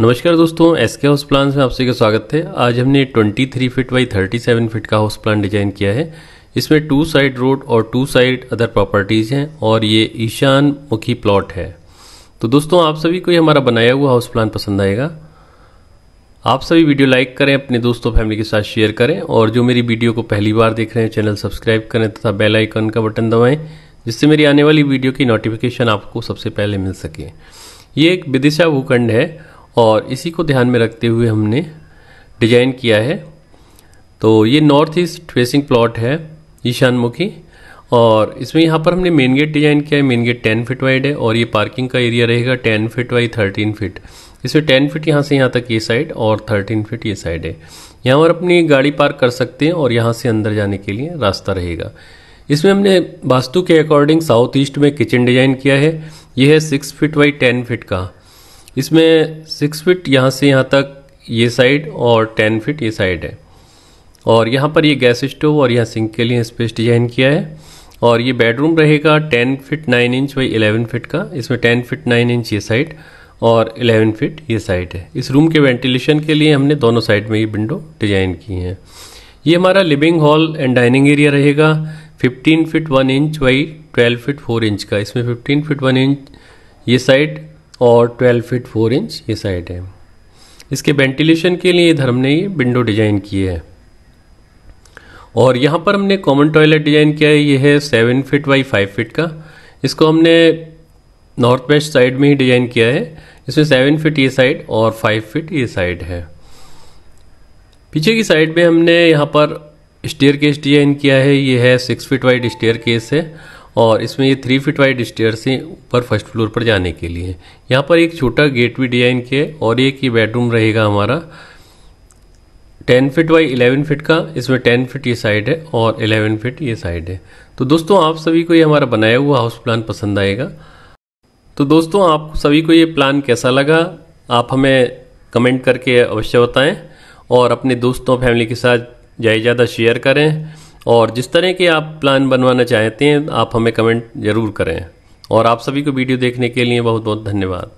नमस्कार दोस्तों एस के हाउस प्लान में आप सभी का स्वागत है आज हमने 23 फीट बाई थर्टी फिट का हाउस प्लान डिजाइन किया है इसमें टू साइड रोड और टू साइड अदर प्रॉपर्टीज़ हैं और ये ईशान मुखी प्लॉट है तो दोस्तों आप सभी को ये हमारा बनाया हुआ हाउस प्लान पसंद आएगा आप सभी वीडियो लाइक करें अपने दोस्तों फैमिली के साथ शेयर करें और जो मेरी वीडियो को पहली बार देख रहे हैं चैनल सब्सक्राइब करें तथा बेल आइकन का बटन दबाएं जिससे मेरी आने वाली वीडियो की नोटिफिकेशन आपको सबसे पहले मिल सके ये एक विदिशा भूखंड है और इसी को ध्यान में रखते हुए हमने डिजाइन किया है तो ये नॉर्थ ईस्ट फेसिंग प्लॉट है ईशानमुखी और इसमें यहाँ पर हमने मेन गेट डिजाइन किया है main gate ten feet wide है और ये पार्किंग का एरिया रहेगा ten feet by thirteen feet इसमें टेन फिट यहाँ से यहाँ तक ये साइड और थर्टीन फिट ये साइड है यहाँ पर अपनी गाड़ी पार्क कर सकते हैं और यहाँ से अंदर जाने के लिए रास्ता रहेगा इसमें हमने वास्तु के अकॉर्डिंग साउथ ईस्ट में किचन डिजाइन किया है यह है six feet by ten feet का इसमें सिक्स फिट यहाँ से यहाँ तक ये साइड और टेन फिट ये साइड है और यहाँ पर ये गैस स्टोव और यहाँ सिंक के लिए स्पेस डिजाइन किया है और ये बेडरूम रहेगा टेन फिट नाइन इंच वही एलेवन फिट का इसमें टेन फिट नाइन इंच ये साइड और एलेवन फिट ये साइड है इस रूम के वेंटिलेशन के लिए हमने दोनों साइड में ये विंडो डिजाइन की हैं ये हमारा living hall and dining area रहेगा फिफ्टीन फिट वन इंच वही ट्वेल्व फिट फोर इंच का इसमें फिफ्टीन फिट वन इंच ये साइड और 12 फीट 4 इंच ये साइड है इसके वेंटिलेशन के लिए इधर हमने ये विंडो डिजाइन किए है और यहाँ पर हमने कॉमन टॉयलेट डिजाइन किया है ये है seven feet by five feet का इसको हमने नॉर्थ वेस्ट साइड में ही डिजाइन किया है इसमें सेवन फिट ये साइड और फाइव फिट ये साइड है पीछे की साइड में हमने यहाँ पर स्टेयर केस डिजाइन किया है ये है six feet wide staircase है और इसमें ये थ्री फीट वाइड स्टेयर्स हैं ऊपर फर्स्ट फ्लोर पर जाने के लिए यहाँ पर एक छोटा गेट भी डिजाइन किया है और एक ही बेडरूम रहेगा हमारा ten feet by eleven feet का इसमें टेन फिट ये साइड है और इलेवन फिट ये साइड है तो दोस्तों आप सभी को ये हमारा बनाया हुआ हाउस प्लान पसंद आएगा तो दोस्तों आप सभी को ये प्लान कैसा लगा आप हमें कमेंट करके अवश्य बताएं और अपने दोस्तों फैमिली के साथ ज़्यादा ज़्यादा शेयर करें और जिस तरह के आप प्लान बनवाना चाहते हैं आप हमें कमेंट ज़रूर करें और आप सभी को वीडियो देखने के लिए बहुत बहुत धन्यवाद